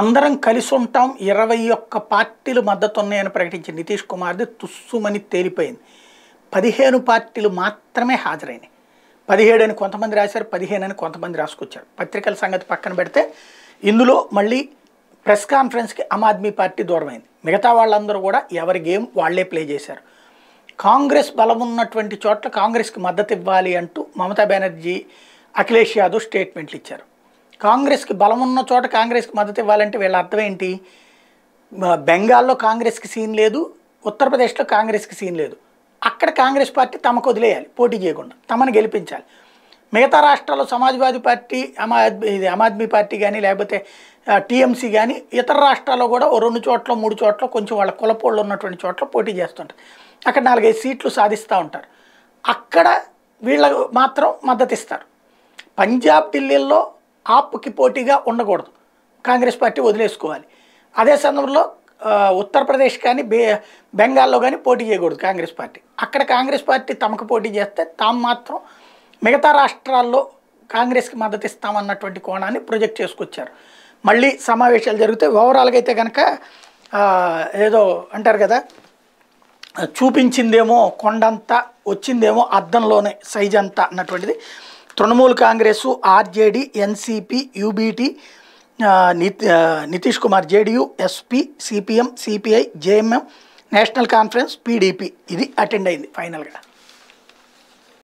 అందరం కలిసి ఉంటాం ఇరవై ఒక్క పార్టీలు మద్దతు ఉన్నాయని ప్రకటించిన నితీష్ కుమార్ది తుస్సుమని తేలిపోయింది పదిహేను పార్టీలు మాత్రమే హాజరైనాయి పదిహేడు అని కొంతమంది రాశారు పదిహేను అని కొంతమంది రాసుకొచ్చారు పత్రికల సంగతి పక్కన పెడితే ఇందులో మళ్ళీ ప్రెస్ కాన్ఫరెన్స్కి ఆమ్ ఆద్మీ పార్టీ దూరమైంది మిగతా వాళ్ళందరూ కూడా ఎవరి గేమ్ వాళ్లే ప్లే చేశారు కాంగ్రెస్ బలం ఉన్నటువంటి చోట్ల కాంగ్రెస్కి మద్దతు ఇవ్వాలి అంటూ మమతా బెనర్జీ అఖిలేష్ యాదవ్ స్టేట్మెంట్లు ఇచ్చారు కాంగ్రెస్కి బలం ఉన్న చోట కాంగ్రెస్కి మద్దతు ఇవ్వాలంటే వీళ్ళ అర్థం ఏంటి బెంగాల్లో కాంగ్రెస్కి సీన్ లేదు ఉత్తరప్రదేశ్లో కాంగ్రెస్కి సీన్ లేదు అక్కడ కాంగ్రెస్ పార్టీ తమకు వదిలేయాలి పోటీ చేయకుండా తమను గెలిపించాలి మిగతా రాష్ట్రాల్లో సమాజ్వాదీ పార్టీ ఇది ఆమ్ ఆద్మీ పార్టీ కానీ లేకపోతే టీఎంసీ కానీ ఇతర రాష్ట్రాల్లో కూడా ఓ రెండు చోట్ల మూడు చోట్ల కొంచెం వాళ్ళ కులపోళ్ళు ఉన్నటువంటి చోట్ల పోటీ చేస్తుంటారు అక్కడ నాలుగైదు సీట్లు సాధిస్తూ ఉంటారు అక్కడ వీళ్ళ మాత్రం మద్దతు ఇస్తారు పంజాబ్ ఢిల్లీల్లో ఆప్కి పోటీగా ఉండకూడదు కాంగ్రెస్ పార్టీ వదిలేసుకోవాలి అదే సందర్భంలో ఉత్తరప్రదేశ్ కానీ బే బెంగాల్లో కానీ పోటీ చేయకూడదు కాంగ్రెస్ పార్టీ అక్కడ కాంగ్రెస్ పార్టీ తమకు పోటీ చేస్తే తాము మాత్రం మిగతా రాష్ట్రాల్లో కాంగ్రెస్కి మద్దతు ఇస్తామన్నటువంటి కోణాన్ని ప్రొజెక్ట్ చేసుకొచ్చారు మళ్ళీ సమావేశాలు జరిగితే ఓవరాల్గా అయితే కనుక ఏదో అంటారు కదా చూపించిందేమో కొండంతా వచ్చిందేమో అద్దంలోనే సైజ్ అంతా అన్నటువంటిది తృణమూల్ కాంగ్రెస్ ఆర్జేడీ ఎన్సిపి యూబీటీ నితీష్ కుమార్ జేడియూ ఎస్పీ సిపిఎం సిపిఐ జేఎంఎం నేషనల్ కాన్ఫరెన్స్ పీడీపీ ఇది అటెండ్ అయింది ఫైనల్గా